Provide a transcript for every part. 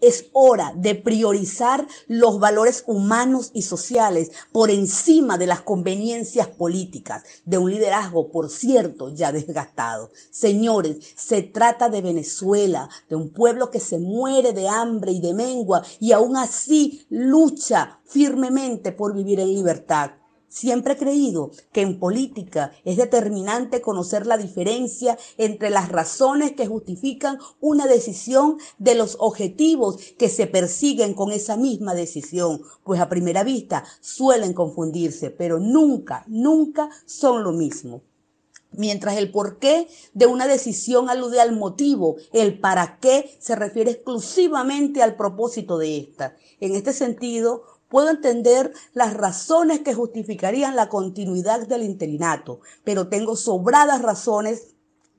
Es hora de priorizar los valores humanos y sociales por encima de las conveniencias políticas de un liderazgo, por cierto, ya desgastado. Señores, se trata de Venezuela, de un pueblo que se muere de hambre y de mengua y aún así lucha firmemente por vivir en libertad. Siempre he creído que en política es determinante conocer la diferencia entre las razones que justifican una decisión de los objetivos que se persiguen con esa misma decisión, pues a primera vista suelen confundirse, pero nunca, nunca son lo mismo. Mientras el porqué de una decisión alude al motivo, el para qué se refiere exclusivamente al propósito de ésta. En este sentido, Puedo entender las razones que justificarían la continuidad del interinato, pero tengo sobradas razones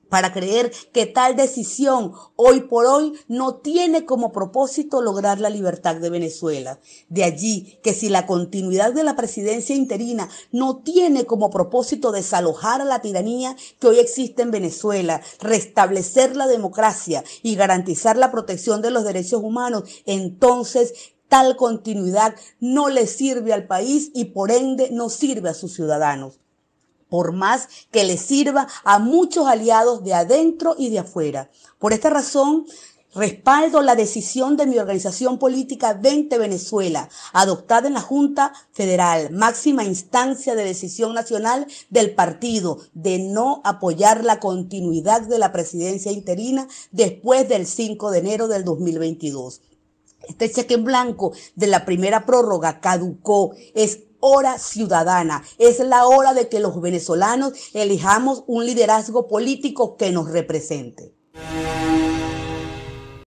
para creer que tal decisión hoy por hoy no tiene como propósito lograr la libertad de Venezuela. De allí que si la continuidad de la presidencia interina no tiene como propósito desalojar a la tiranía que hoy existe en Venezuela, restablecer la democracia y garantizar la protección de los derechos humanos, entonces Tal continuidad no le sirve al país y por ende no sirve a sus ciudadanos por más que le sirva a muchos aliados de adentro y de afuera. Por esta razón, respaldo la decisión de mi organización política 20 Venezuela, adoptada en la Junta Federal, máxima instancia de decisión nacional del partido, de no apoyar la continuidad de la presidencia interina después del 5 de enero del 2022. Este cheque en blanco de la primera prórroga caducó. Es hora ciudadana. Es la hora de que los venezolanos elijamos un liderazgo político que nos represente.